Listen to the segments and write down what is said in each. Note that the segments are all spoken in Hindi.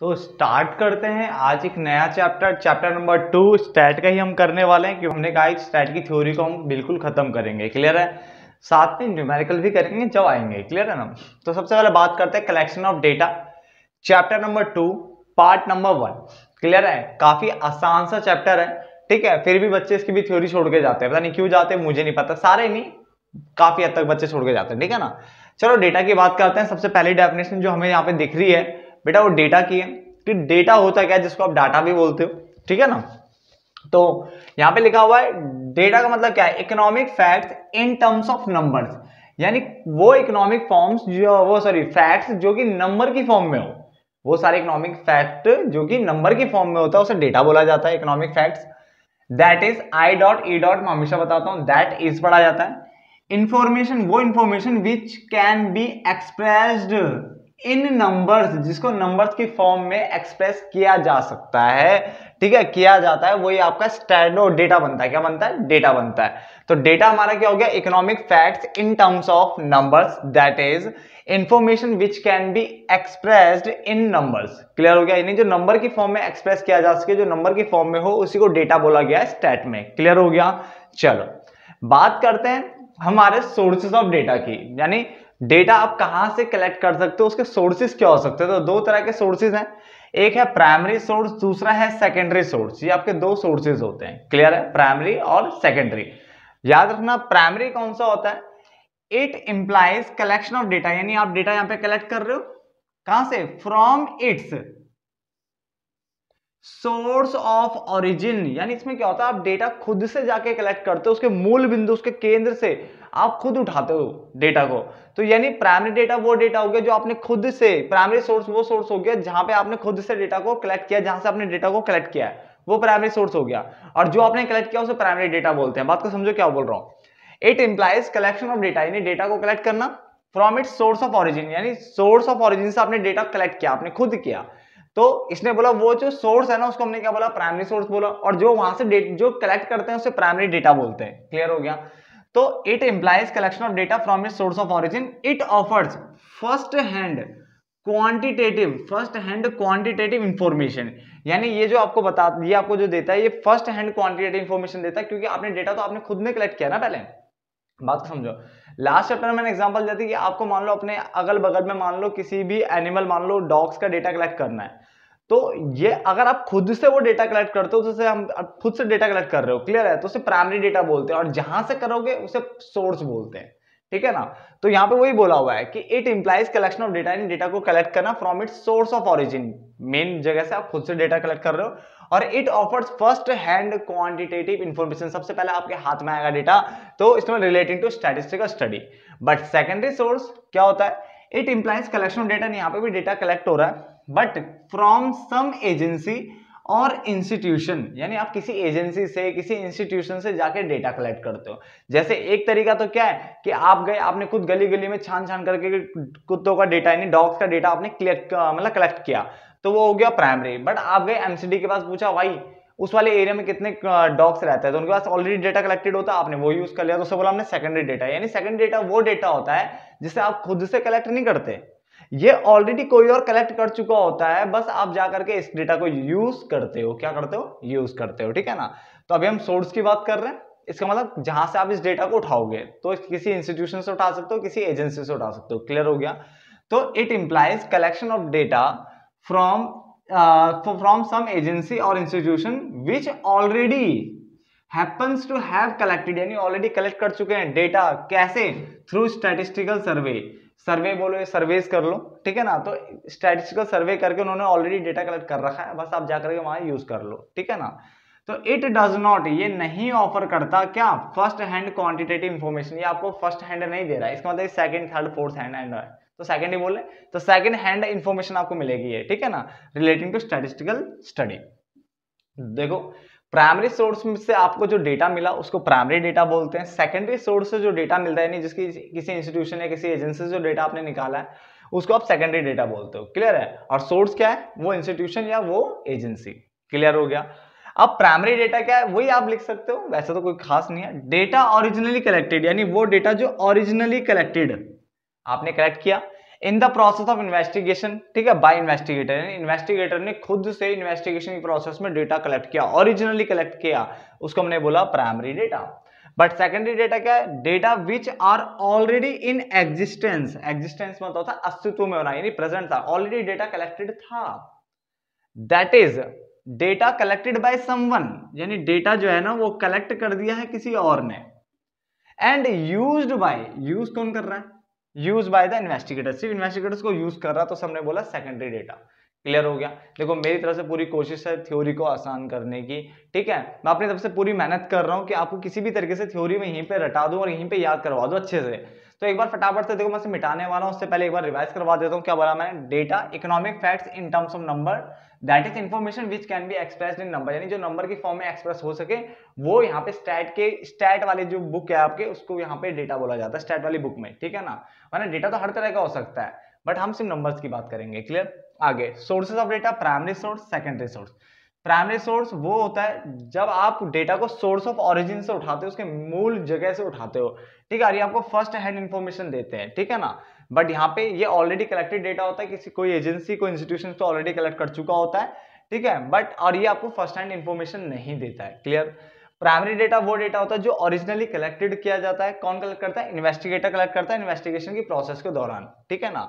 तो स्टार्ट करते हैं आज एक नया chapter chapter number two stat का ही हम करने वाले हैं क्योंकि हमने कहा एक स्टैट की थ्योरी को हम बिल्कुल ख़त्म करेंगे क्लियर है साथ में न्यूमेरिकल भी करेंगे जब आएंगे क्लियर है ना तो सबसे पहले बात करते हैं collection of data chapter number two part number one clear है काफ़ी आसान सा चैप्टर है ठीक है फिर भी बच्चे इसकी भी थ्योरी छोड़ के जाते हैं पता नहीं क्यों जाते हैं मुझे नहीं पता सारे नहीं काफ़ी हद तक बच्चे छोड़ के जाते हैं ठीक है ना चलो डेटा की बात करते हैं सबसे पहली डेफिनेशन जो हमें यहाँ पे दिख रही है बेटा वो डेटा की है कि डेटा होता क्या है जिसको आप डाटा भी बोलते हो ठीक है ना तो यहाँ पे लिखा हुआ है डेटा का मतलब क्या है economic fact in terms of number यानी वो इकोनॉमिक फॉर्म्स जो वो सॉरी फैक्ट्स जो कि नंबर की फॉर्म में हो वो सारे इकोनॉमिक फैक्ट जो कि नंबर की फॉर्म में होता है उसे डेटा बोला जाता है economic facts that is I dot E dot मैं हमेशा बताता हूँ दैट इज पढ़ा जाता है इंफॉर्मेशन वो information which can be expressed in numbers जिसको नंबर्स की फॉर्म में एक्सप्रेस किया जा सकता है ठीक है किया जाता है वही आपका स्टैंडो डेटा बनता है क्या बनता है डेटा बनता है तो डेटा हमारा क्या हो गया economic facts in terms of numbers that is information which can be expressed in numbers clear हो गया यानी जो नंबर की फॉर्म में एक्सप्रेस किया जा सके जो नंबर की फॉर्म में हो उसी को डेटा बोला गया है स्टैट में क्लियर हो गया चलो बात करते हैं हमारे सोर्सेस ऑफ डेटा की यानी डेटा आप कहाँ से कलेक्ट कर सकते हो उसके सोर्सेज क्या हो सकते हैं तो दो तरह के सोर्सेज हैं एक है प्राइमरी सोर्स दूसरा है सेकेंडरी सोर्स ये आपके दो सोर्सेज होते हैं क्लियर है प्राइमरी और सेकेंडरी याद रखना प्राइमरी कौन सा होता है it implies collection of data यानी आप डेटा यहाँ पे कलेक्ट कर रहे हो कहां से from its source of origin यानी इसमें क्या होता है आप डेटा खुद से जाके कलेक्ट करते हो उसके मूल बिंदु उसके केंद्र से आप खुद उठाते हो डेटा को तो यानी प्राइमरी डेटा वो डेटा हो गया जो आपने खुद से प्राइमरी सोर्स वो सोर्स हो गया जहां पे आपने खुद से डेटा को कलेक्ट किया जहां से आपने डेटा को कलेक्ट किया है वो प्राइमरी सोर्स हो गया और जो आपने कलेक्ट किया उसे प्राइमरी डेटा बोलते हैं बात को समझो क्या बोल रहा हूँ it implies collection of data यानी डेटा को कलेक्ट करना from it source of origin यानी सोर्स ऑफ ऑरिजिन से आपने डेटा कलेक्ट किया आपने खुद किया तो इसने बोला वो जो सोर्स है ना उसको हमने क्या बोला प्राइमरी सोर्स बोला और जो वहां से जो कलेक्ट करते हैं उसे प्राइमरी डेटा बोलते हैं क्लियर हो गया तो it implies collection of data from it source of origin it offers first hand quantitative first hand quantitative information यानी ये जो आपको बता ये आपको जो देता है ये फर्स्ट हैंड क्वांटिटेटिव इंफॉर्मेशन देता है क्योंकि आपने डेटा तो आपने खुद ने कलेक्ट किया ना पहले बात समझो लास्ट चैप्टर मैंने एग्जांपल दिया थी कि आपको मान लो अपने अगल बगल में मान लो किसी भी एनिमल मान लो डॉग्स का डेटा कलेक्ट करना है तो ये अगर आप खुद से वो डेटा कलेक्ट करते हो तो उसे हम खुद से डेटा कलेक्ट कर रहे हो क्लियर है तो उसे प्राइमरी डेटा बोलते हैं और जहां से करोगे उसे सोर्स बोलते हैं ठीक है ना तो यहाँ पे वही बोला हुआ है कि it implies collection of data इन डेटा को कलेक्ट करना from it source of origin main जगह से आप खुद से डेटा कलेक्ट कर रहे हो और it offers first hand quantitative information सबसे पहले आपके हाथ में आएगा डेटा तो इसमें relating to statistical study but secondary source क्या होता है it implies collection of data यहाँ पे भी डेटा कलेक्ट हो रहा है बट फ्रॉम सम एजेंसी और इंस्टीट्यूशन यानी आप किसी एजेंसी से किसी इंस्टीट्यूशन से जाके डेटा कलेक्ट करते हो जैसे एक तरीका तो क्या है कि आप गए आपने खुद गली गली में छान छान करके कुत्तों का डेटा यानी डॉग्स का डेटा आपने कलेक्ट मतलब कलेक्ट किया तो वो हो गया प्राइमरी बट आप गए एमसीडी के पास पूछा भाई उस वाले एरिया में कितने डॉग्स रहते हैं तो उनके पास ऑलरेडी डेटा कलेक्टेड होता है आपने वो यूज कर लिया तो उससे बोला हमने सेकेंडरी डेटा यानी सेकेंडरी डेटा वो डेटा होता है जिसे आप खुद से कलेक्ट नहीं करते ये ऑलरेडी कोई और कलेक्ट कर चुका होता है बस आप जाकर के इस डेटा को यूज करते हो क्या करते हो यूज करते हो ठीक है ना तो अभी हम सोर्स की बात कर रहे हैं इसका मतलब जहां से आप इस डेटा को उठाओगे तो किसी इंस्टीट्यूशन से उठा सकते हो किसी एजेंसी से उठा सकते हो क्लियर हो गया तो it implies collection of data from uh, from some agency or institution which already happens to have collected यानी already collect कर चुके हैं data कैसे through statistical survey सर्वे बोलो ये सर्वेस कर लो ठीक है ना तो स्टैटिस्टिकल सर्वे करके उन्होंने ऑलरेडी डेटा कलेक्ट कर रखा है बस आप जाकर के वहाँ यूज कर लो ठीक है ना तो इट डज नॉट ये नहीं ऑफर करता क्या फर्स्ट हैंड क्वांटिटेटिव इन्फॉर्मेशन ये आपको फर्स्ट हैंड नहीं दे रहा है इसका मतलब second third fourth hand and तो सेकंड ही बोले तो सेकंड हैंड इंफॉर्मेशन आपको मिलेगी है ठीक है ना रिलेटिंग टू स्टैटिस्टिकल स्टडी देखो प्राइमरी सोर्स से आपको जो डेटा मिला उसको प्राइमरी डेटा बोलते हैं सेकेंडरी सोर्स से जो डेटा मिलता है जिसकी किसी इंस्टीट्यूशन या किसी एजेंसी से जो डेटा आपने निकाला है उसको आप सेकेंडरी डेटा बोलते हो क्लियर है और सोर्स क्या है वो इंस्टीट्यूशन या वो एजेंसी क्लियर हो गया अब प्राइमरी डेटा क्या है वही आप लिख सकते हो वैसे तो कोई खास नहीं है डेटा ओरिजिनली कलेक्टेड यानी वो डेटा जो ओरिजिनली कलेक्टेड आपने करेक्ट किया in the process of investigation ठीक है बाय इन्वेस्टिगेटर इन्वेस्टिगेटर ने खुद से इन्वेस्टिगेशन की प्रोसेस में डेटा कलेक्ट किया ओरिजिनली कलेक्ट किया उसको हमने बोला primary data but secondary data क्या है data which are already in existence existence मतलब होता था अस्तित्व में होना यानी प्रेजेंट था ऑलरेडी डेटा कलेक्टेड था that is data collected by someone यानी डेटा जो है ना वो कलेक्ट कर दिया है किसी और ने एंड यूज्ड बाय यूज कौन कर रहा है यूज बाय द इन्वेस्टिगेटर सिर्फ इन्वेस्टिगेटर्स को यूज कर रहा तो सबने बोला सेकेंडरी डेटा क्लियर हो गया देखो मेरी तरफ से पूरी कोशिश है थ्योरी को आसान करने की ठीक है मैं अपनी तरफ से पूरी मेहनत कर रहा हूँ कि आपको किसी भी तरीके से थ्योरी में यहीं पे रटा दूँ और यहीं पे याद करवा दूँ अच्छे से तो एक बार फटाफट से देखो मैं मिटाने वाला हूँ उससे पहले एक बार रिवाइज करवा देता हूँ क्या बोला मैंने data economic facts in terms of number that is information which can be express in number यानी जो नंबर की फॉर्म में एक्सप्रेस हो सके वो यहाँ पे स्टैट के स्टैट वाले जो बुक है आपके उसको यहाँ पे डेटा बोला जाता है स्टैट वाली बुक में ठीक है ना मैंने डेटा तो हर तरह का हो सकता है बट हम सिर्फ नंबर्स की बात करेंगे क्लियर आगे sources of data primary source secondary source primary source वो होता है जब आप डेटा को सोर्स ऑफ ऑरिजिन से उठाते हो उसके मूल जगह से उठाते हो ठीक है आपको फर्स्ट हैंड इन्फॉर्मेशन देते हैं ठीक है ना बट यहाँ पे ये ऑलरेडी कलेक्टेड डेटा होता है किसी कोई एजेंसी कोई इंस्टीट्यूशन तो ऑलरेडी कलेक्ट कर चुका होता है ठीक है बट और ये आपको फर्स्ट हैंड इन्फॉर्मेशन नहीं देता है क्लियर प्राइमरी डेटा वो डेटा होता है जो ओरिजिनली कलेक्टेड किया जाता है कौन कलेक्ट करता है इन्वेस्टिगेटर कलेक्ट करता है इन्वेस्टिगेशन की प्रोसेस के दौरान ठीक है ना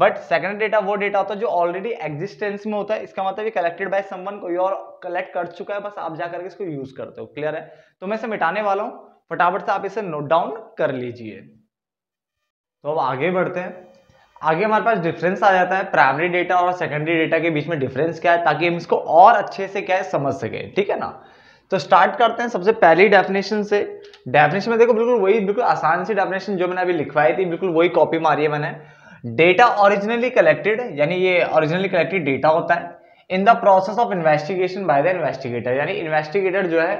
बट सेकेंड डेटा वो डेटा होता है जो ऑलरेडी एग्जिस्टेंस में होता है इसका मतलब ये कलेक्टेड बाय समवन कोई और कलेक्ट कर चुका है बस आप जाकर इसको यूज करते हो क्लियर है तो मैं इसे मिटाने वाला हूँ फटाफट से आप इसे नोट डाउन कर लीजिए तो अब आगे बढ़ते हैं आगे हमारे पास डिफरेंस आ जाता है प्राइमरी डेटा और सेकेंडरी डेटा के बीच में डिफरेंस क्या है ताकि हम इसको और अच्छे से क्या है समझ सके ठीक है ना तो स्टार्ट करते हैं सबसे पहली डेफिनेशन से डेफिनेशन में देखो बिल्कुल वही बिल्कुल आसान सी डेफिनेशन जो मैंने अभी लिखवाई थी बिल्कुल वही कॉपी मारी है मैंने डेटा ओरिजिनली कलेक्टेड यानी ये ओरिजिनली कलेक्टेड डेटा होता है in the process of investigation by the investigator यानी इन्वेस्टिगेटर जो है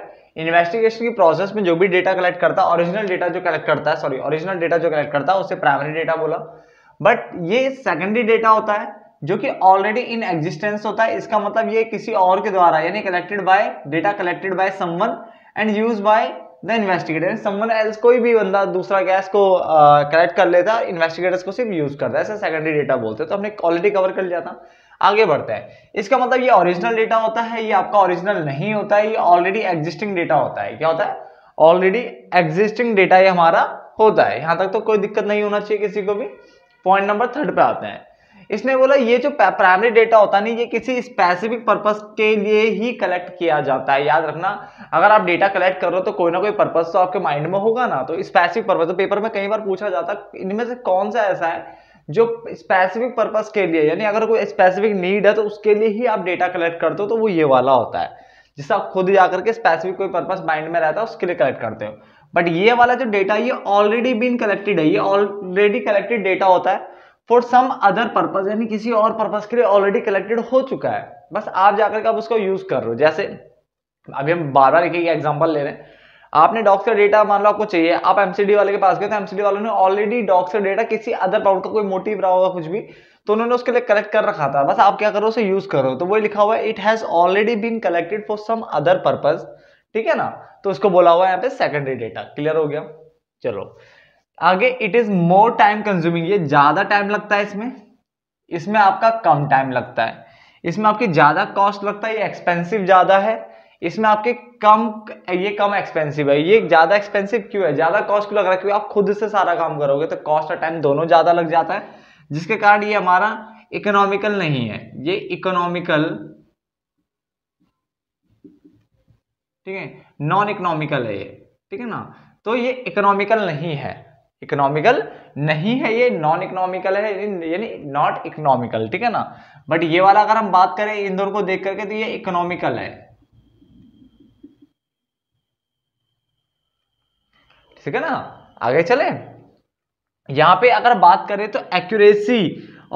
इन्वेस्टिगेशन की प्रोसेस में जो भी डेटा कलेक्ट करता है ओरिजिनल डेटा जो कलेक्ट करता है सॉरी ओरिजिनल डेटा जो कलेक्ट करता है उसे प्राइमरी डेटा बोला बट ये सेकेंडरी डेटा होता है जो कि ऑलरेडी इन एग्जिस्टेंस होता है इसका मतलब ये किसी और के द्वारा यानी collected by data collected by someone and use by the investigator someone else कोई भी बंदा दूसरा गैस को कलेक्ट कर लेता है इन्वेस्टिगेटर्स को सिर्फ यूज करता है ऐसा सेकेंडरी डेटा बोलते हैं तो हमने क्वालिटी कवर कर लिया था आगे बढ़ता है इसका मतलब ये ओरिजिनल डेटा होता है ये आपका ओरिजिनल नहीं होता है ये ऑलरेडी एग्जिस्टिंग डेटा होता है क्या होता है ऑलरेडी एग्जिस्टिंग डेटा ये हमारा होता है यहाँ तक तो कोई दिक्कत नहीं होना चाहिए किसी को भी पॉइंट नंबर थर्ड पे आते हैं इसने बोला ये जो प्राइमरी डेटा होता नहीं ये किसी स्पेसिफिक पर्पस के लिए ही कलेक्ट किया जाता है याद रखना अगर आप डेटा कलेक्ट कर रहे हो तो कोई ना कोई पर्पस तो आपके माइंड में होगा ना तो स्पेसिफिक पर्पस तो पेपर में कई बार पूछा जाता है इनमें से कौन सा ऐसा है जो स्पेसिफिक पर्पस के लिए यानी अगर कोई स्पेसिफिक नीड है तो उसके लिए ही आप डेटा कलेक्ट करते हो तो वो ये वाला होता है जिससे आप खुद जाकर के स्पेसिफिक कोई पर्पस माइंड में रहता है उसके लिए कलेक्ट करते हो बट ये वाला जो डेटा ये ऑलरेडी बीन कलेक्टेड है ये ऑलरेडी कलेक्टेड डेटा होता है फॉर सम अदर पर्पज यानी किसी और पर्पज के लिए ऑलरेडी कलेक्टेड हो चुका है बस आप जाकर के आप उसको यूज कर रहे हो जैसे अभी हम बारह लिखे एग्जाम्पल ले रहे हैं आपने डॉक्स का डेटा मान लो आपको चाहिए आप एमसीडी वाले के पास गए तो एमसीडी वालों ने ऑलरेडी डॉक्स का डेटा किसी अदर पाउंड का कोई मोटिव रहा होगा कुछ भी तो उन्होंने उसके लिए कलेक्ट कर रखा था बस आप क्या करो उसे यूज करो तो वही लिखा हुआ है it has already been collected for some other purpose ठीक है ना तो उसको बोला हुआ है यहाँ पे सेकेंडरी डेटा क्लियर हो गया चलो आगे it is more time consuming ये ज़्यादा टाइम लगता है इसमें इसमें आपका कम टाइम लगता है इसमें आपकी ज़्यादा कॉस्ट लगता है ये एक्सपेंसिव ज़्यादा है इसमें आपके कम ये कम एक्सपेंसिव है ये ज़्यादा एक्सपेंसिव क्यों है ज़्यादा कॉस्ट क्यों लग रहा है क्योंकि आप खुद से सारा काम करोगे तो कॉस्ट और टाइम दोनों ज़्यादा लग जाता है जिसके कारण ये हमारा इकोनॉमिकल नहीं है ये इकोनॉमिकल ठीक है नॉन इकोनॉमिकल है ये ठीक है ना तो ये इकोनॉमिकल नहीं है इकोनॉमिकल नहीं है ये नॉन इकोनॉमिकल है यानी नॉट इकोनॉमिकल ठीक है ना बट ये वाला अगर हम बात करें इंदौर को देख करके तो ये इकोनॉमिकल है ठीक है ना आगे चले यहां पे अगर बात करें तो एक्यूरेसी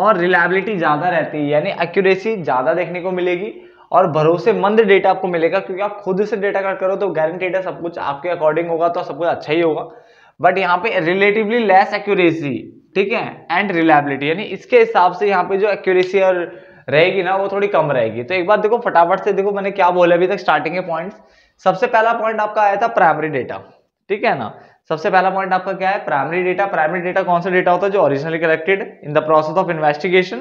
और रिलायबिलिटी ज्यादा रहती है यानी एक्यूरेसी ज्यादा देखने को मिलेगी और भरोसेमंद डेटा आपको मिलेगा क्योंकि आप खुद से डेटा कट करो तो गारंटी डेटा सब कुछ आपके अकॉर्डिंग होगा तो सब कुछ अच्छा ही होगा बट यहाँ पे रिलेटिवली लेस एक्यूरेसी ठीक है एंड रिलायबिलिटी यानी इसके हिसाब से यहाँ पे जो एक्यूरेसी और रहेगी ना वो थोड़ी कम रहेगी तो एक बार देखो फटाफट से देखो मैंने क्या बोला अभी तक स्टार्टिंग के पॉइंट्स सबसे पहला पॉइंट आपका आया था प्राइमरी डेटा ठीक है ना सबसे पहला पॉइंट आपका क्या है प्राइमरी डेटा प्राइमरी डेटा कौन सा डेटा होता है जो originally collected in the process of investigation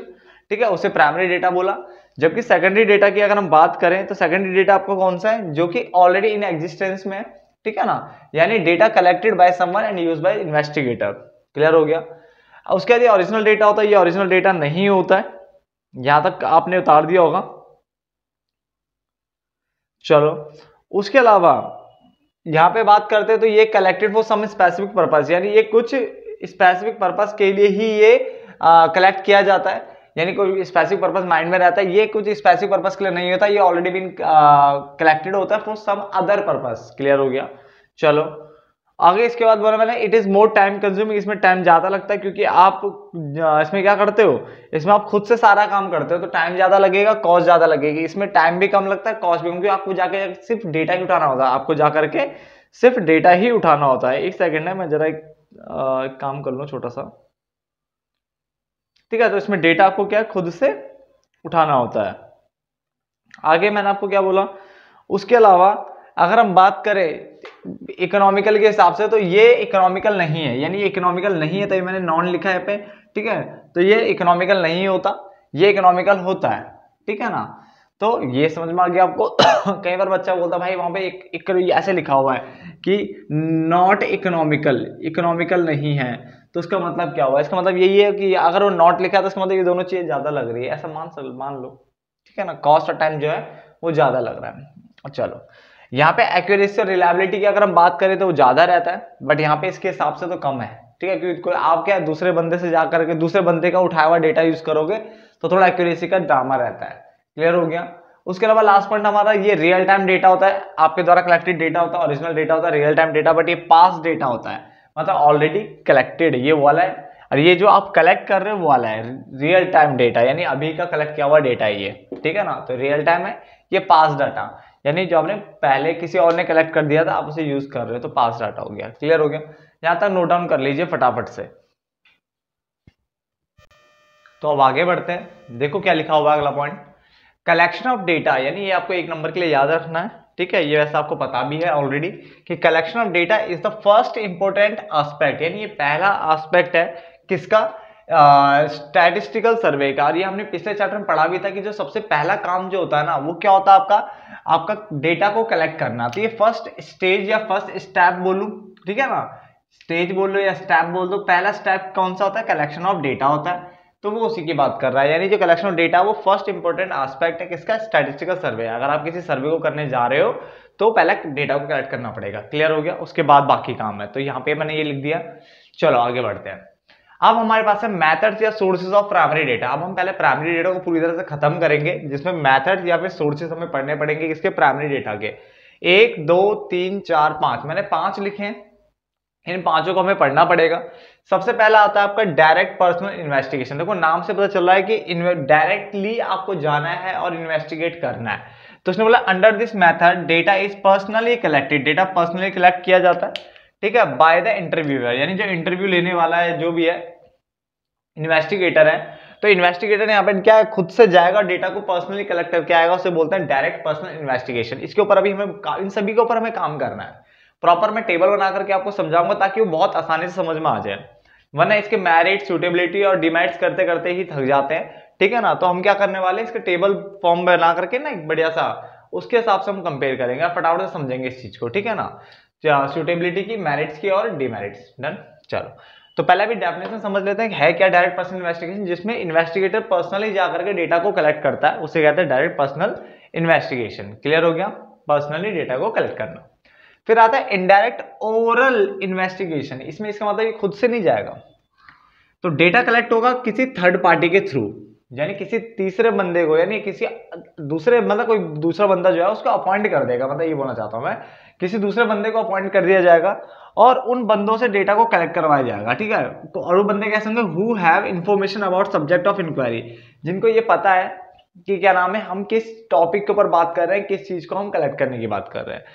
ठीक है उसे प्राइमरी डेटा बोला जबकि सेकेंडरी डेटा की अगर हम बात करें तो सेकेंडरी डेटा आपका कौन सा है जो कि ऑलरेडी इन एग्जिस्टेंस में है ठीक है ना यानी data collected by someone and use by investigator clear हो गया अब उसके बाद ये ओरिजिनल डेटा होता है ये ओरिजिनल डेटा नहीं होता है यहां तक आपने उतार दिया होगा चलो उसके अलावा यहां पे बात करते हैं तो ये collected for some specific purpose यानी ये कुछ स्पेसिफिक पर्पज के लिए ही ये कलेक्ट किया जाता है यानी कोई स्पेसिफिक पर्पज माइंड में रहता है ये कुछ स्पेसिफिक पर्पज के लिए नहीं होता ये ऑलरेडी बिन कलेक्टेड होता है for some other purpose clear हो गया चलो आगे इसके बाद बोला मैंने it is more time consuming इसमें टाइम ज्यादा लगता है क्योंकि आप इसमें क्या करते हो इसमें आप खुद से सारा काम करते हो तो टाइम ज्यादा लगेगा कॉस्ट ज्यादा लगेगी इसमें टाइम भी कम लगता है कॉस्ट भी क्योंकि आपको जाकर सिर्फ डेटा ही उठाना होता है आपको जा करके सिर्फ डेटा ही उठाना होता है एक सेकेंड है मैं जरा एक, आ, एक काम कर लूँ छोटा सा ठीक है तो इसमें डेटा आपको क्या खुद से उठाना होता है आगे मैंने आपको क्या बोला उसके अलावा अगर हम बात करें इकोनॉमिकल के हिसाब से तो ये इकोनॉमिकल नहीं है यानी इकोनॉमिकल नहीं है तो ये मैंने नॉन लिखा है पे ठीक है तो ये इकोनॉमिकल नहीं होता ये इकोनॉमिकल होता है ठीक है ना तो ये समझ में आ गया आपको कई बार बच्चा बोलता भाई वहां पे एक, एक ऐसे लिखा हुआ है कि नॉट इकोनॉमिकल इकोनॉमिकल नहीं है तो इसका मतलब क्या हुआ इसका मतलब यही है कि अगर वो नॉट लिखा है तो इसका मतलब ये दोनों चीज़ें ज़्यादा लग रही है ऐसा मान सक मान लो ठीक है ना कॉस्ट और टाइम जो है वो ज़्यादा लग रहा है चलो यहाँ पे एक्यूरेसी और रिलायबिलिटी की अगर हम बात करें तो वो ज़्यादा रहता है बट यहाँ पे इसके हिसाब से तो कम है ठीक है क्योंकि आप क्या दूसरे बंदे से जा करके दूसरे बंदे का उठाया हुआ डेटा यूज़ करोगे तो थोड़ा एक्यूरेसी का ड्रामा रहता है क्लियर हो गया उसके अलावा लास्ट पॉइंट हमारा ये रियल टाइम डेटा होता है आपके द्वारा कलेक्टेड डेटा होता है ओरिजिनल डेटा होता है रियल टाइम डेटा बट ये पास डेटा होता है मतलब ऑलरेडी कलेक्टेड ये वाला है और ये जो आप कलेक्ट कर रहे हो वाला है रियल टाइम डेटा यानी अभी का कलेक्ट किया हुआ डेटा है ये ठीक है ना तो रियल टाइम है ये पास डाटा यानी जो आपने पहले किसी और ने कलेक्ट कर दिया था आप उसे यूज कर रहे हो तो पास डाटा हो गया क्लियर हो गया यहाँ तक नोट डाउन कर लीजिए फटाफट से तो अब आगे बढ़ते हैं देखो क्या लिखा हुआ है अगला पॉइंट कलेक्शन ऑफ डेटा यानी ये आपको एक नंबर के लिए याद रखना है ठीक है ये वैसा आपको पता भी है ऑलरेडी कि collection of data is the first important aspect यानी ये पहला आस्पेक्ट है किसका स्टैटिस्टिकल सर्वे का और ये हमने पिछले चैप्टर में पढ़ा भी था कि जो सबसे पहला काम जो होता है ना वो क्या होता है आपका आपका डेटा को कलेक्ट करना तो ये फर्स्ट स्टेज या फर्स्ट स्टेप बोलूँ ठीक है ना स्टेज बोल लो या स्टेप बोल दो पहला स्टेप कौन सा होता है कलेक्शन ऑफ डेटा होता है तो वो उसी की बात कर रहा है यानी जो कलेक्शन ऑफ डेटा वो फर्स्ट इंपॉर्टेंट एस्पेक्ट है किसका स्टैटिस्टिकल सर्वे अगर आप किसी सर्वे को करने जा रहे हो तो पहले डेटा को कलेक्ट करना पड़ेगा क्लियर हो गया उसके बाद बाकी काम है तो यहाँ पे मैंने ये लिख दिया चलो आगे बढ़ते हैं अब हमारे पास है मैथड्स या सोर्सेज ऑफ प्राइमरी डेटा अब हम पहले प्राइमरी डेटा को पूरी तरह से खत्म करेंगे जिसमें मैथड या फिर सोर्सेज हमें पढ़ने पड़ेंगे किसके प्राइमरी डेटा के एक दो तीन चार पांच मैंने पांच लिखे हैं इन पांचों को हमें पढ़ना पड़ेगा सबसे पहला आता है आपका डायरेक्ट पर्सनल इन्वेस्टिगेशन देखो नाम से पता चल रहा है कि डायरेक्टली आपको जाना है और इन्वेस्टिगेट करना है तो उसने बोला under this method data is personally collected data personally collect किया जाता है ठीक है बाय द इंटरव्यूअर यानी जो इंटरव्यू लेने वाला है जो भी है इन्वेस्टिगेटर है तो इन्वेस्टिगेटर यहाँ पर क्या खुद से जाएगा डेटा को पर्सनली कलेक्ट करके आएगा उसे बोलते हैं डायरेक्ट पर्सनल इन्वेस्टिगेशन इसके ऊपर अभी हमें इन सभी के ऊपर हमें काम करना है प्रॉपर मैं टेबल बना करके आपको समझाऊंगा ताकि वो बहुत आसानी से समझ में आ जाए वरना इसके मैरिट सुटेबिलिटी और डिमेरिट्स करते करते ही थक जाते हैं ठीक है ना तो हम क्या करने वाले हैं इसके टेबल फॉर्म बना करके ना एक बढ़िया सा उसके हिसाब से हम कंपेयर करेंगे फटाफट से समझेंगे इस चीज को ठीक है ना सुटेबिलिटी तो की मेरिट्स की और डिमेरिट्स डन चलो तो पहले भी डेफिनेशन समझ लेते हैं है क्या डायरेक्ट पर्सनल इन्वेस्टिगेशन जिसमें इन्वेस्टिगेटर पर्सनली जाकर के डेटा को कलेक्ट करता है उसे कहते हैं डायरेक्ट पर्सनल इन्वेस्टिगेशन क्लियर हो गया पर्सनली डेटा को कलेक्ट करना फिर आता है इनडायरेक्ट ओवरऑल इन्वेस्टिगेशन इसमें इसका मतलब ये खुद से नहीं जाएगा तो डेटा कलेक्ट होगा किसी थर्ड पार्टी के थ्रू यानी किसी तीसरे बंदे को यानी किसी दूसरे मतलब कोई दूसरा बंदा जो है उसको अपॉइंट कर देगा मतलब ये बोलना चाहता हूँ मैं किसी दूसरे बंदे को अपॉइंट कर दिया जाएगा और उन बंदों से डेटा को कलेक्ट करवाया जाएगा ठीक है तो और वो बंदे कैसे होंगे who have information about subject of inquiry जिनको ये पता है कि क्या नाम है हम किस टॉपिक के ऊपर बात कर रहे हैं किस चीज़ को हम कलेक्ट करने की बात कर रहे हैं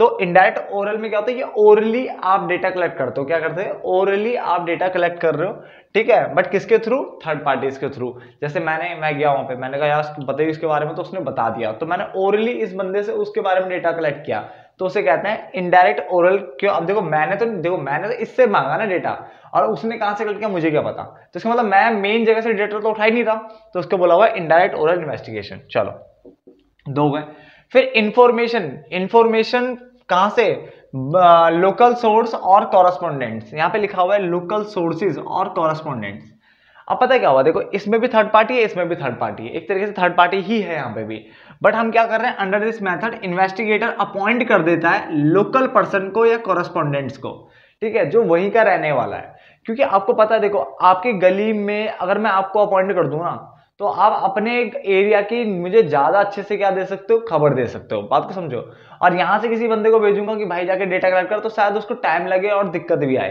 तो इनडायरेक्ट ओरल में क्या होता है कि ओरली आप डेटा कलेक्ट करते हो क्या करते हैं ओरली आप डेटा कलेक्ट कर रहे हो ठीक है बट किसके थ्रू थर्ड पार्टीज के थ्रू जैसे मैंने मैं गया वहां पे मैंने कहा यार बताइए इसके बारे में तो उसने बता दिया तो मैंने ओरली इस बंदे से उसके बारे में डेटा कलेक्ट किया तो उसे कहते हैं इनडायरेक्ट ओरल क्यों अब देखो मैंने तो देखो मैंने तो इससे मांगा ना डेटा और उसने कहां से कलेक्ट किया मुझे क्या पता तो इसका मतलब मैं मेन जगह से डेटा तो उठा ही नहीं था तो उसको बोला हुआ इनडायरेक्ट ओरल इन्वेस्टिगेशन चलो दो गए फिर इंफॉर्मेशन इंफॉर्मेशन कहां से लोकल सोर्स और कॉरेस्पॉन्डेंट्स यहां पे लिखा हुआ है लोकल सोर्सेज और कॉरस्पॉन्डेंट्स अब पता क्या हुआ देखो इसमें भी थर्ड पार्टी है इसमें भी थर्ड पार्टी है एक तरीके से थर्ड पार्टी ही है यहाँ पे भी बट हम क्या कर रहे हैं under this method investigator appoint कर देता है लोकल पर्सन को या कॉरेस्पोंडेंट्स को ठीक है जो वहीं का रहने वाला है क्योंकि आपको पता है देखो आपकी गली में अगर मैं आपको अपॉइंट कर दू ना तो आप अपने एक एरिया की मुझे ज़्यादा अच्छे से क्या दे सकते हो खबर दे सकते हो बात को समझो और यहाँ से किसी बंदे को भेजूंगा कि भाई जाके डेटा कलेक्ट कर तो शायद उसको टाइम लगे और दिक्कत भी आए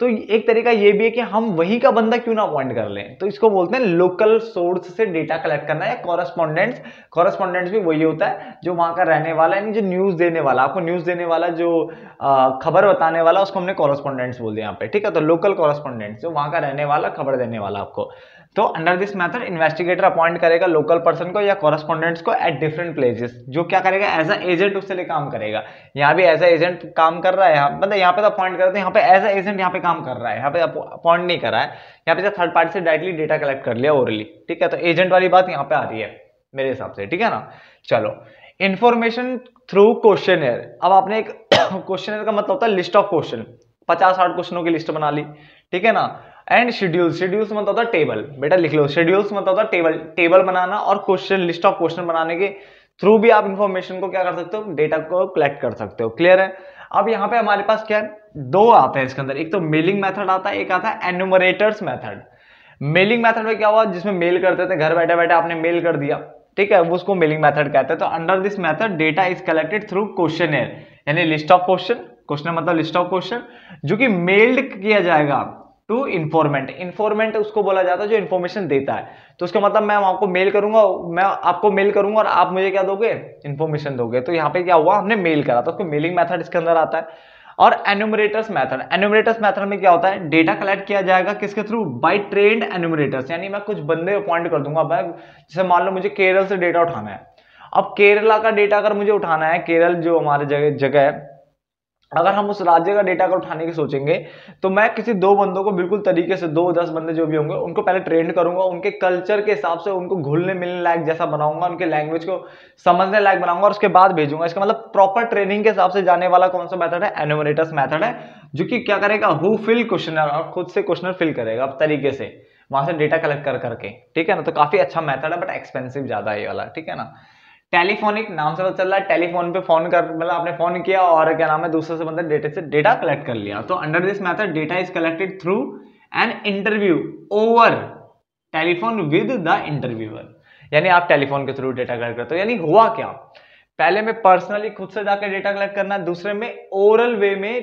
तो एक तरीका ये भी है कि हम वही का बंदा क्यों ना अपॉइंट कर लें तो इसको बोलते हैं लोकल सोर्स से डेटा कलेक्ट करना या कॉरेस्पॉन्डेंट्स कॉरेस्पॉन्डेंट्स भी वही होता है जो वहाँ का रहने वाला यानी जो न्यूज़ देने वाला आपको न्यूज़ देने वाला जो खबर बताने वाला उसको हमने कॉरेस्पॉन्डेंट्स बोल दिया यहाँ पे ठीक है तो लोकल कॉरेस्पॉन्डेंट्स जो वहाँ का रहने वाला खबर देने वाला आपको तो under this method investigator appoint करेगा लोकल पर्सन को या कॉरेस्पॉन्डेंट्स को एट डिफरेंट प्लेसेस जो क्या करेगा एज अ एजेंट उससे लिए काम करेगा यहाँ भी एज अ एजेंट काम कर रहा है मतलब यहाँ पे तो अपॉइंट करते हैं यहाँ पे एज अ एजेंट यहाँ पे काम कर रहा है यहाँ पे अपॉइंट नहीं कर रहा है यहाँ पे थर्ड पार्टी से डायरेक्टली डेटा कलेक्ट कर लिया ओरली ठीक है तो एजेंट वाली बात यहाँ पे आ रही है मेरे हिसाब से ठीक है ना चलो इन्फॉर्मेशन थ्रू क्वेश्चन अब आपने एक क्वेश्चन का मतलब होता है लिस्ट ऑफ क्वेश्चन पचास साठ क्वेश्चनों की लिस्ट बना ली ठीक है ना एंड शेड्यूल शेड्यूल्स मतलब होता टेबल बेटा लिख लो शेड्यूल्स मतलब होता टेबल टेबल बनाना और क्वेश्चन लिस्ट ऑफ क्वेश्चन बनाने के थ्रू भी आप इन्फॉर्मेशन को क्या कर सकते हो डेटा को कलेक्ट कर सकते हो क्लियर है अब यहाँ पे हमारे पास क्या है दो आते हैं इसके अंदर एक तो मेलिंग मेथड आता है एक आता है एनुमरेटर्स मेथड मेलिंग मेथड में क्या हुआ जिसमें मेल करते थे घर बैठे बैठे आपने मेल कर दिया ठीक है वो उसको मेलिंग मेथड कहते हैं तो under this method data is collected through question यानी लिस्ट ऑफ क्वेश्चन क्वेश्चन मतलब लिस्ट ऑफ क्वेश्चन जो कि मेल्ड किया जाएगा टू इन्फॉर्मेंट इन्फॉर्मेंट उसको बोला जाता है जो इन्फॉर्मेशन देता है तो उसका मतलब मैं आपको मेल करूंगा मैं आपको मेल करूंगा और आप मुझे क्या दोगे इन्फॉर्मेशन दोगे तो यहाँ पे क्या हुआ हमने मेल करा तो उसको मेलिंग मैथड इसके अंदर आता है और एनुमरेटर्स मैथड एनुमरेटर्स मैथड में क्या होता है डेटा कलेक्ट किया जाएगा किसके थ्रू बाई ट्रेंड एनुमरेटर्स यानी मैं कुछ बंदे अपॉइंट कर दूंगा मैं जैसे मान लो मुझे केरल से डेटा उठाना है अब केरला का डेटा अगर मुझे उठाना है केरल जो हमारे जगह जगह है अगर हम उस राज्य का डेटा अगर उठाने की सोचेंगे तो मैं किसी दो बंदों को बिल्कुल तरीके से दो दस बंदे जो भी होंगे उनको पहले ट्रेंड करूंगा उनके कल्चर के हिसाब से उनको घुलने मिलने लायक जैसा बनाऊंगा उनके लैंग्वेज को समझने लायक बनाऊंगा और उसके बाद भेजूंगा इसका मतलब प्रॉपर ट्रेनिंग के हिसाब से जाने वाला कौन सा मैथड है एनोमिनेटस मैथड है जो कि क्या करेगा हु फिल क्वेश्चनर और खुद से क्वेश्चन फिल करेगा अब तरीके से वहां से डेटा कलेक्ट कर करके ठीक है ना तो काफी अच्छा मैथड है बट एक्सपेंसिव ज्यादा ये वाला ठीक है ना टेलीफोनिक नाम से चल रहा है टेलीफोन पे फोन कर मतलब आपने फोन किया और क्या नाम है दूसरे से मतलब डेटा से डेटा कलेक्ट कर लिया तो under this method data is collected through an interview over telephone with the interviewer यानी आप टेलीफोन के थ्रू डेटा कलेक्ट करते हो यानी हुआ क्या पहले में पर्सनली खुद से जाकर डेटा कलेक्ट करना दूसरे में ओरल वे में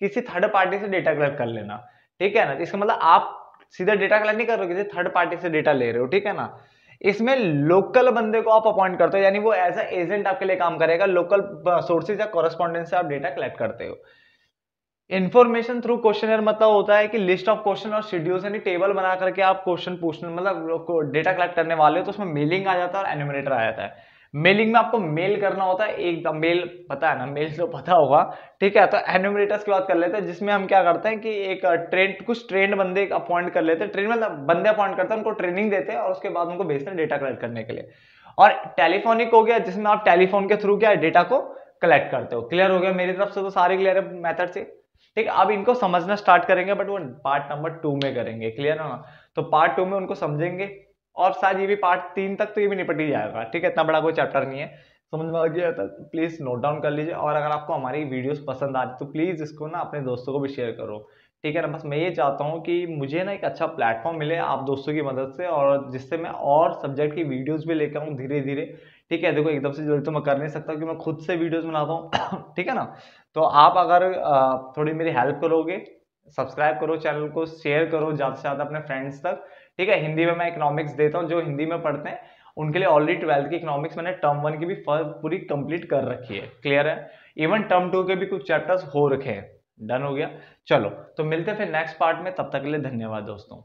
किसी थर्ड पार्टी से डेटा कलेक्ट कर लेना ठीक है ना इसका मतलब आप सीधा डेटा कलेक्ट नहीं कर रहे हो किसी थर्ड पार्टी से डेटा ले रहे हो ठीक है ना इसमें लोकल बंदे को आप अपॉइंट करते हो यानी वो एज ए एजेंट आपके लिए काम करेगा लोकल सोर्सेज uh, या कॉरेस्पॉन्डेंस से आप डेटा कलेक्ट करते हो इन्फॉर्मेशन थ्रू क्वेश्चन मतलब होता है कि लिस्ट ऑफ क्वेश्चन और शेड्यूल्स यानी टेबल बना करके आप क्वेश्चन पूछने मतलब डेटा uh, कलेक्ट करने वाले हो तो उसमें मेलिंग आ जाता है और एनिमिनेटर आ जाता है मेलिंग में आपको मेल करना होता है एक मेल पता है ना मेल तो पता होगा ठीक है तो एनोमिनेटर्स की बात कर लेते हैं जिसमें हम क्या करते हैं कि एक ट्रेंड कुछ ट्रेंड बंदे अपॉइंट कर लेते हैं ट्रेन मतलब बंदे अपॉइंट करते हैं उनको ट्रेनिंग देते हैं और उसके बाद उनको भेजते हैं डेटा कलेक्ट करने के लिए और टेलीफोनिक हो गया जिसमें आप टेलीफोन के थ्रू क्या डेटा को कलेक्ट करते हो क्लियर हो गया मेरी तरफ से तो सारे क्लियर है मैथड से ठीक है अब इनको समझना स्टार्ट करेंगे बट वो पार्ट नंबर टू में करेंगे क्लियर है ना तो पार्ट टू में उनको समझेंगे और शायद ये भी पार्ट तीन तक तो ये भी निपट ही जाएगा ठीक है इतना बड़ा कोई चैप्टर नहीं है समझ में आ गया तो प्लीज़ नोट डाउन कर लीजिए और अगर आपको हमारी वीडियोस पसंद आ रही तो प्लीज़ इसको ना अपने दोस्तों को भी शेयर करो ठीक है ना बस मैं ये चाहता हूँ कि मुझे ना एक अच्छा प्लेटफॉर्म मिले आप दोस्तों की मदद से और जिससे मैं और सब्जेक्ट की वीडियोज़ भी लेकर आऊँ धीरे धीरे ठीक है देखो एकदम से जल्दी तो मैं कर नहीं सकता कि मैं खुद से वीडियोज़ बनाता हूँ ठीक है ना तो आप अगर थोड़ी मेरी हेल्प करोगे सब्सक्राइब करो चैनल को शेयर करो ज़्यादा से ज़्यादा अपने फ्रेंड्स तक ठीक है हिंदी में मैं इकोनॉमिक्स देता हूँ जो हिंदी में पढ़ते हैं उनके लिए ऑलरेडी ट्वेल्थ की इकोनॉमिक्स मैंने टर्म वन की भी पूरी कंप्लीट कर रखी है क्लियर है इवन टर्म टू के भी कुछ चैप्टर्स हो रखे हैं डन हो गया चलो तो मिलते फिर नेक्स्ट पार्ट में तब तक के लिए धन्यवाद दोस्तों